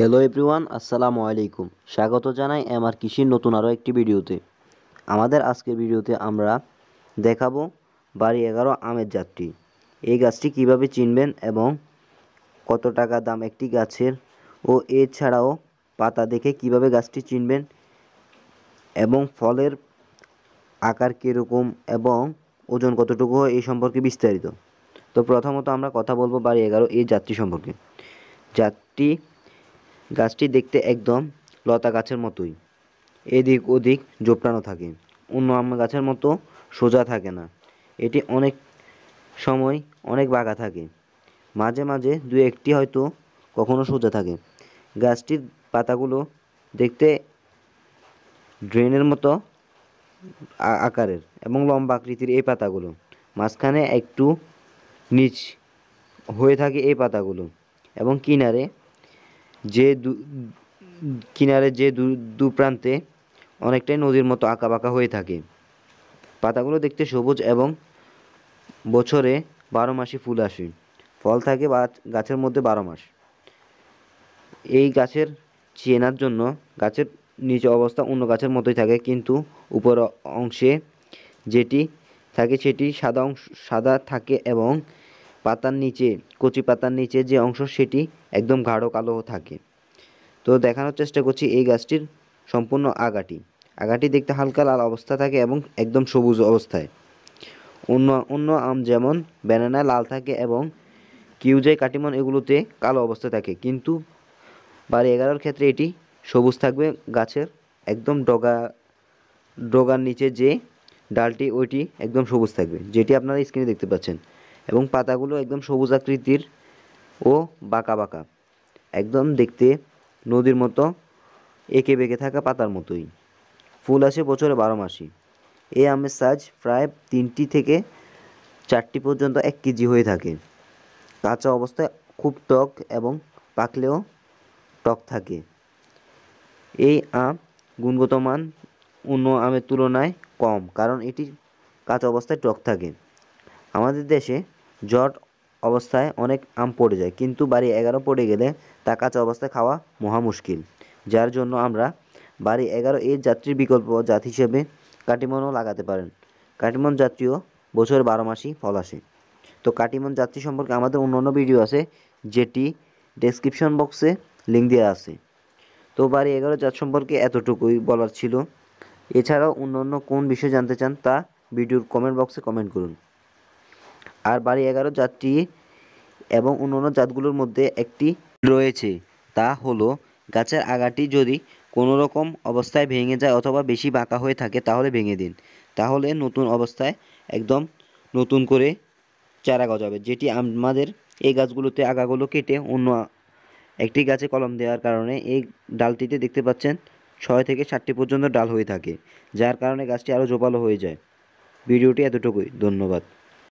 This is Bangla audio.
হ্যালো এভরিওয়ান আসসালামু আলাইকুম স্বাগত জানাই আমার কৃষির নতুন আরও একটি ভিডিওতে আমাদের আজকের ভিডিওতে আমরা দেখাবো বাড়ি এগারো আমের জাতটি এই গাছটি কিভাবে চিনবেন এবং কত টাকা দাম একটি গাছের ও এছাড়াও পাতা দেখে কিভাবে গাছটি চিনবেন এবং ফলের আকার কীরকম এবং ওজন কতটুকু হয় এই সম্পর্কে বিস্তারিত তো প্রথমত আমরা কথা বলবো বাড়ি এগারো এই জাতটি সম্পর্কে জাতটি গাছটি দেখতে একদম লতা গাছের মতোই এদিক ওদিক জোপড়ানো থাকে অন্য আম গাছের মতো সোজা থাকে না এটি অনেক সময় অনেক বাঁকা থাকে মাঝে মাঝে দু একটি হয়তো কখনো সোজা থাকে গাছটির পাতাগুলো দেখতে ড্রেনের মতো আকারের এবং লম্বা আকৃতির এই পাতাগুলো মাঝখানে একটু নিচ হয়ে থাকে এই পাতাগুলো এবং কিনারে যে কিনারে যে দু প্রান্তে অনেকটাই নদীর মতো আঁকা বাঁকা হয়ে থাকে পাতাগুলো দেখতে সবুজ এবং বছরে বারো মাসে ফুল আসে ফল থাকে গাছের মধ্যে বারো মাস এই গাছের চেনার জন্য গাছের নিচে অবস্থা অন্য গাছের মতোই থাকে কিন্তু উপর অংশে যেটি থাকে সেটি সাদা অংশ সাদা থাকে এবং পাতার নিচে কচি পাতার নিচে যে অংশ সেটি একদম গাঢ় কালো থাকে তো দেখানোর চেষ্টা করছি এই গাছটির সম্পূর্ণ আগাটি আগাটি দেখতে হালকা লাল অবস্থা থাকে এবং একদম সবুজ অবস্থায় অন্য অন্য আম যেমন ব্যানানা লাল থাকে এবং যে কাটিমন এগুলোতে কালো অবস্থা থাকে কিন্তু বাড়ি এগারোর ক্ষেত্রে এটি সবুজ থাকবে গাছের একদম ডগা ডগার নিচে যে ডালটি ওইটি একদম সবুজ থাকবে যেটি আপনারা স্ক্রিনে দেখতে পাচ্ছেন এবং পাতাগুলো একদম সবুজ আকৃতির ও বাঁকা বাঁকা একদম দেখতে নদীর মতো এঁকে বেঁকে থাকা পাতার মতোই ফুল আসে বছরে বারো মাসি এই আমের সাজ প্রায় তিনটি থেকে চারটি পর্যন্ত এক কেজি হয়ে থাকে কাঁচা অবস্থায় খুব টক এবং পাকলেও টক থাকে এই আম গুণগত মান অন্য আমের তুলনায় কম কারণ এটি কাঁচা অবস্থায় টক থাকে আমাদের দেশে জট অবস্থায় অনেক আম পড়ে যায় কিন্তু বাড়ি এগারো পড়ে গেলে তা কাঁচা অবস্থায় খাওয়া মহা মুশকিল যার জন্য আমরা বাড়ি এগারো এর যাত্রীর বিকল্প জাত হিসেবে কাটিমনও লাগাতে পারেন কাটিমন জাতীয় বছর বারো মাসই ফল আসে তো কাটিমন যাত্রী সম্পর্কে আমাদের অন্যান্য ভিডিও আছে যেটি ডেসক্রিপশন বক্সে লিঙ্ক দেওয়া আছে তো বাড়ি এগারো জাত সম্পর্কে এতটুকুই বলার ছিল এছাড়াও অন্যান্য কোন বিষয় জানতে চান তা ভিডিওর কমেন্ট বক্সে কমেন্ট করুন আর বাড়ি এগারো জাতটি এবং অন্যান্য জাতগুলোর মধ্যে একটি রয়েছে তা হলো গাছের আগাটি যদি কোনো রকম অবস্থায় ভেঙে যায় অথবা বেশি বাঁকা হয়ে থাকে তাহলে ভেঙে দিন তাহলে নতুন অবস্থায় একদম নতুন করে চারা গজাবে যেটি আমাদের এই গাছগুলোতে আগাগুলো কেটে অন্য একটি গাছে কলম দেওয়ার কারণে এই ডালটিতে দেখতে পাচ্ছেন ছয় থেকে সাতটি পর্যন্ত ডাল হয়ে থাকে যার কারণে গাছটি আরও জোপালো হয়ে যায় ভিডিওটি এতটুকুই ধন্যবাদ